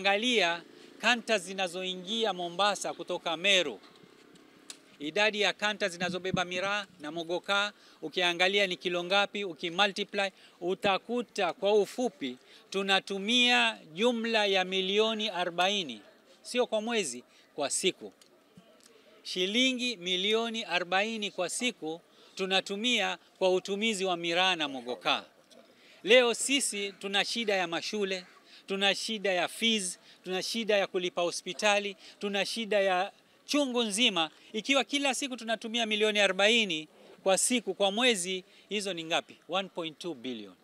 Angalia kanta zinazoingia Mombasa kutoka Meru, idadi ya kanta zinazobeba miraa na mogokaa, ukiangalia ni kilo ngapi, ukimultiply utakuta kwa ufupi tunatumia jumla ya milioni 40, sio kwa mwezi, kwa siku, shilingi milioni 40 kwa siku tunatumia kwa utumizi wa miraa na mogokaa. Leo sisi tuna shida ya mashule tuna shida ya fees, tuna shida ya kulipa hospitali, tuna shida ya chungu nzima. Ikiwa kila siku tunatumia milioni 40 kwa siku, kwa mwezi, hizo ni ngapi? 1.2 billion.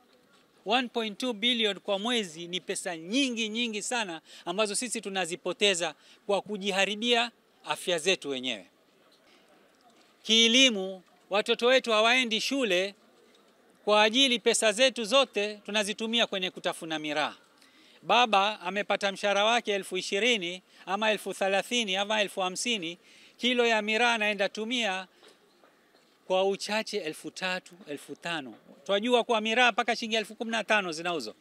1.2 billion kwa mwezi ni pesa nyingi nyingi sana ambazo sisi tunazipoteza kwa kujiharibia afya zetu wenyewe. Kielimu, watoto wetu hawaendi shule kwa ajili pesa zetu zote tunazitumia kwenye kutafuna miraa baba amepata mshahara wake elfu ishirini ama elfu thalathini ama elfu hamsini kilo ya miraa anaenda tumia kwa uchache elfu tatu elfu tano Twajua kwa miraa mpaka shilingi elfu kumi na tano zinauzwa.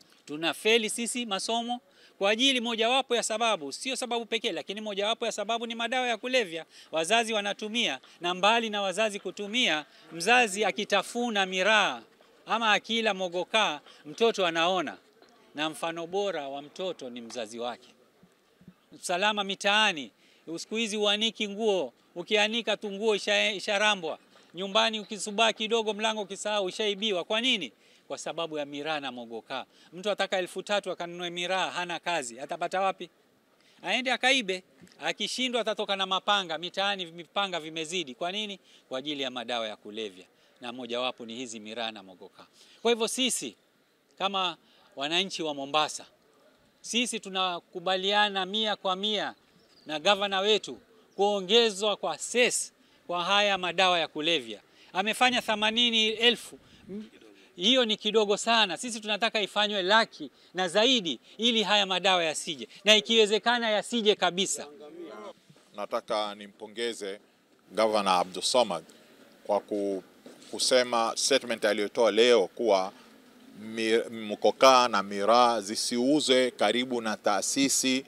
feli sisi masomo kwa ajili mojawapo ya sababu, sio sababu pekee, lakini mojawapo ya sababu ni madawa ya kulevya wazazi wanatumia, na mbali na wazazi kutumia, mzazi akitafuna miraa ama akila mogokaa, mtoto anaona na mfano bora wa mtoto ni mzazi wake. Usalama mitaani, siku hizi uaniki nguo, ukianika tu nguo isharambwa nyumbani, ukisubaa kidogo, mlango ukisahau ishaibiwa. Kwa nini? Kwa sababu ya miraa na mogoka. Mtu ataka elfu tatu akanunue miraa, hana kazi, atapata wapi? aende akaibe. Akishindwa atatoka na mapanga mitaani, mipanga vimezidi. Kwa nini? Kwa ajili ya madawa ya kulevya, na mojawapo ni hizi miraa na mogoka. Kwa hivyo sisi kama wananchi wa Mombasa. Sisi tunakubaliana mia kwa mia na gavana wetu kuongezwa kwa ses kwa haya madawa ya kulevya. Amefanya themanini elfu hiyo ni kidogo sana. Sisi tunataka ifanywe laki na zaidi, ili haya madawa yasije, na ikiwezekana yasije kabisa. Nataka nimpongeze gavana Samad kwa kusema statement aliyotoa leo kuwa mkokaa na miraa zisiuzwe karibu na taasisi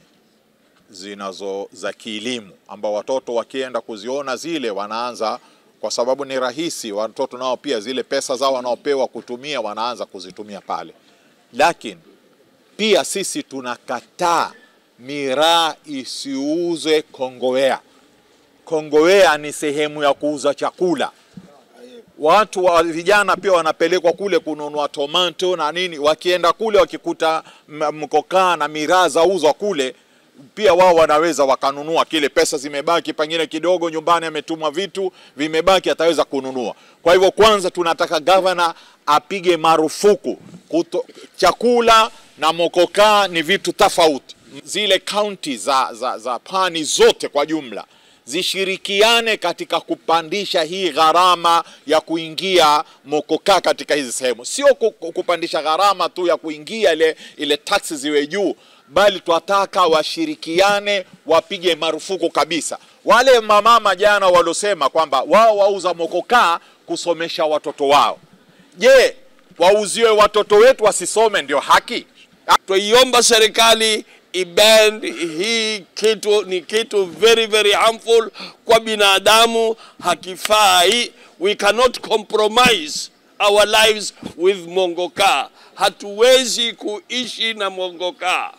zinazo za kielimu, ambao watoto wakienda kuziona zile wanaanza kwa sababu ni rahisi, watoto nao pia zile pesa zao wanaopewa kutumia wanaanza kuzitumia pale. Lakini pia sisi tunakataa miraa isiuzwe Kongowea. Kongowea ni sehemu ya kuuza chakula watu wa vijana pia wanapelekwa kule kununua tomato na nini, wakienda kule wakikuta mkokaa na miraa zauzwa kule pia wao wanaweza wakanunua kile, pesa zimebaki pengine kidogo, nyumbani ametumwa vitu vimebaki, ataweza kununua. Kwa hivyo, kwanza tunataka gavana apige marufuku kuto, chakula na mokokaa ni vitu tofauti. Zile kaunti za, za, za pwani zote kwa jumla zishirikiane katika kupandisha hii gharama ya kuingia mokoka katika hizi sehemu, sio kupandisha gharama tu ya kuingia ile, ile taksi ziwe juu, bali twataka washirikiane, wapige marufuku kabisa wale mamama jana waliosema kwamba wao wauza mokoka kusomesha watoto wao. Je, wauziwe watoto wetu wasisome ndio haki? Twaiomba serikali iband hii kitu ni kitu very very harmful kwa binadamu, hakifai. We cannot compromise our lives with mongoka. Hatuwezi kuishi na mongoka.